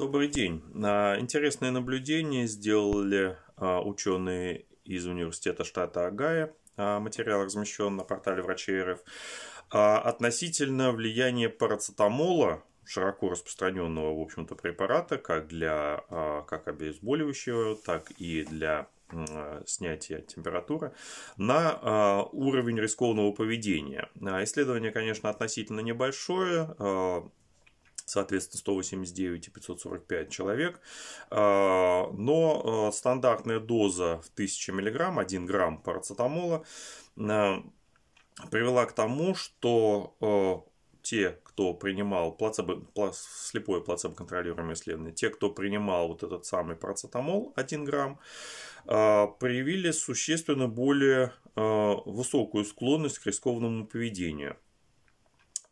Добрый день. Интересное наблюдение сделали а, ученые из университета штата Агая. А, материал размещен на портале врачей РФ. А, относительно влияния парацетамола, широко распространенного, в общем-то, препарата, как для как обезболивающего, так и для снятия температуры на уровень рискованного поведения. Исследование, конечно, относительно небольшое, соответственно, 189 и 545 человек. А, но а, стандартная доза в 1000 мг, 1 грамм парацетамола, а, привела к тому, что те, кто принимал плацебо, слепое плацебо-контролируемое исследование, те, кто принимал вот этот самый парацетамол 1 грамм, проявили существенно более высокую склонность к рискованному поведению –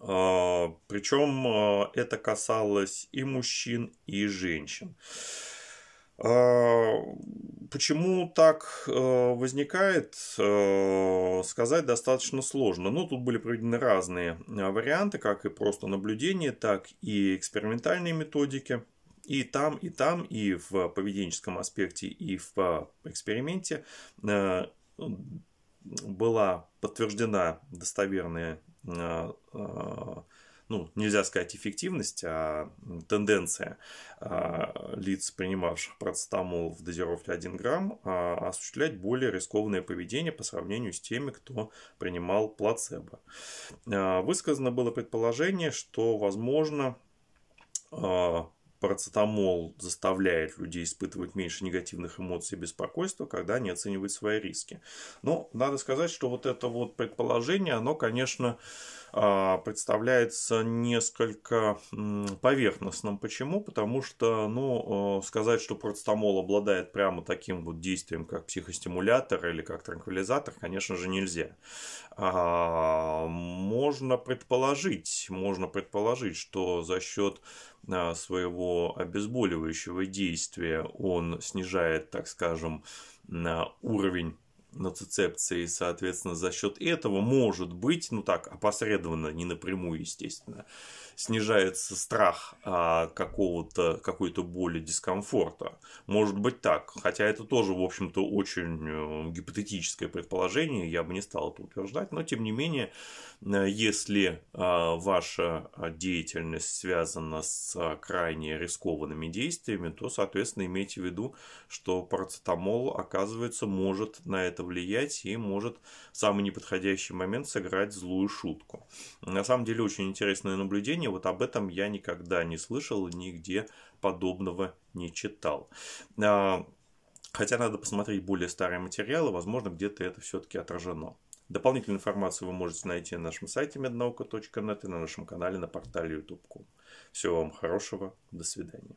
а, Причем а, это касалось и мужчин, и женщин. А, почему так возникает, сказать достаточно сложно. Но ну, тут были проведены разные варианты, как и просто наблюдение, так и экспериментальные методики. И там, и там, и в поведенческом аспекте, и в эксперименте была подтверждена достоверная ну, нельзя сказать эффективность, а тенденция а, лиц, принимавших процетамол в дозировке 1 грамм, а, осуществлять более рискованное поведение по сравнению с теми, кто принимал плацебо. А, высказано было предположение, что, возможно, а, Парацетамол заставляет людей испытывать меньше негативных эмоций и беспокойства, когда они оценивают свои риски. Но ну, надо сказать, что вот это вот предположение, оно, конечно, а, представляется несколько поверхностным. Почему? Потому что, ну, а, сказать, что парацетамол обладает прямо таким вот действием, как психостимулятор или как транквилизатор, конечно же, нельзя. А, можно предположить, можно предположить, что за счет а, своего обезболивающего действия он снижает, так скажем, уровень нацицепции, соответственно, за счет этого может быть, ну так, опосредованно, не напрямую, естественно, снижается страх а, какого-то, какой-то боли, дискомфорта. Может быть так. Хотя это тоже, в общем-то, очень э, гипотетическое предположение, я бы не стал это утверждать. Но, тем не менее, э, если а, ваша деятельность связана с а, крайне рискованными действиями, то, соответственно, имейте в виду, что парацетамол, оказывается, может на это влиять и может в самый неподходящий момент сыграть злую шутку. На самом деле, очень интересное наблюдение образования, вот об этом я никогда не слышал, нигде подобного не читал. А, хотя надо посмотреть более старые материалы, возможно, где-то это все-таки отражено. Дополнительную информацию вы можете найти на нашем сайте mednauka.net и на нашем канале на портале youtube.com. Всего вам хорошего, до свидания.